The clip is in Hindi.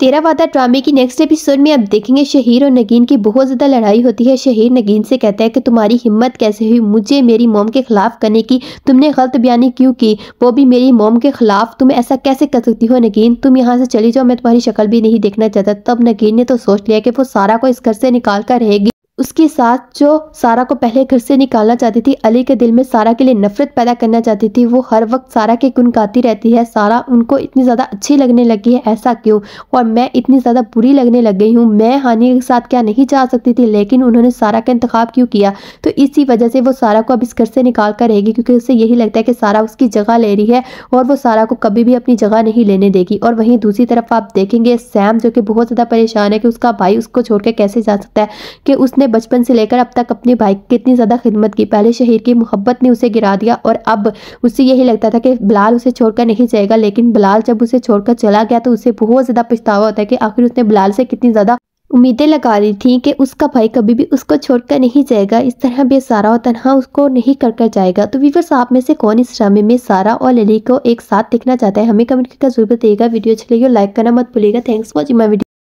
तेरा वादा ड्रामे की नेक्स्ट एपिसोड में आप देखेंगे शहीर और नगीन की बहुत ज़्यादा लड़ाई होती है शहीर नगीन से कहता है कि तुम्हारी हिम्मत कैसे हुई मुझे मेरी मोम के खिलाफ करने की तुमने गलत बयानी क्यों की वो भी मेरी मोम के खिलाफ तुम ऐसा कैसे कर सकती हो नगीन तुम यहाँ से चली जाओ मैं तुम्हारी शक्ल भी नहीं देखना चाहता तब नगीन ने तो सोच लिया कि वो सारा को इस घर से निकाल कर रहेगी उसके साथ जो सारा को पहले घर से निकालना चाहती थी अली के दिल में सारा के लिए नफरत पैदा करना चाहती थी वो हर वक्त सारा के गुनगाती रहती है सारा उनको इतनी ज़्यादा अच्छी लगने लगी है ऐसा क्यों और मैं इतनी ज़्यादा बुरी लगने लग गई हूँ मैं हानिया के साथ क्या नहीं जा सकती थी लेकिन उन्होंने सारा का इंतखा क्यों किया तो इसी वजह से वो सारा को अब इस घर से निकाल कर रहेगी क्योंकि उसे यही लगता है कि सारा उसकी जगह ले रही है और वो सारा को कभी भी अपनी जगह नहीं लेने देगी और वहीं दूसरी तरफ आप देखेंगे सैम जो कि बहुत ज़्यादा परेशान है कि उसका भाई उसको छोड़ कैसे जा सकता है कि उसने बचपन से लेकर अब तक अपने भाई की इतनी ज़्यादा खिदमत की पहले शहीर की मोहब्बत ने उसे गिरा दिया और अब उसे यही लगता था कि बिलाल उसे छोड़कर नहीं जाएगा लेकिन बिलाल जब उसे छोड़कर चला गया तो उसे बहुत ज़्यादा पछतावा होता है कि आखिर उसने बिलाल से कितनी ज़्यादा उम्मीदें लगा रही थी कि उसका भाई कभी भी उसको छोड़कर नहीं जाएगा इस तरह बेसारा और तनहा उसको नहीं कर कर जाएगा तो वीवर्स आप में से कौन इस ड्रामे में सारा और लली को एक साथ देखना चाहता है हमें कमेंट करके जरूर बताइएगा वीडियो अच्छी लगी और लाइक करना मत भूलिएगा thanks for watching my video